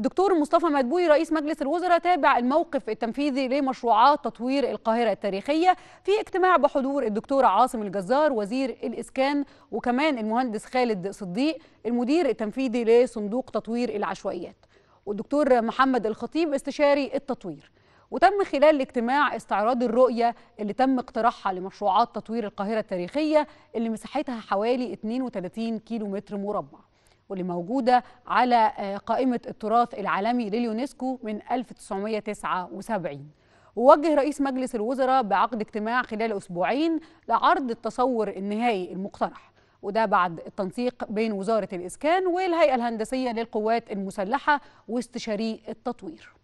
الدكتور مصطفى مدبولي رئيس مجلس الوزراء تابع الموقف التنفيذي لمشروعات تطوير القاهرة التاريخية في اجتماع بحضور الدكتور عاصم الجزار وزير الإسكان وكمان المهندس خالد صديق المدير التنفيذي لصندوق تطوير العشوائيات والدكتور محمد الخطيب استشاري التطوير وتم خلال الاجتماع استعراض الرؤية اللي تم اقتراحها لمشروعات تطوير القاهرة التاريخية اللي مساحتها حوالي 32 كيلو متر مربع واللي موجودة على آه، قائمة التراث العالمي لليونسكو من 1979 ووجه رئيس مجلس الوزراء بعقد اجتماع خلال أسبوعين لعرض التصور النهائي المقترح وده بعد التنسيق بين وزارة الإسكان والهيئة الهندسية للقوات المسلحة واستشاري التطوير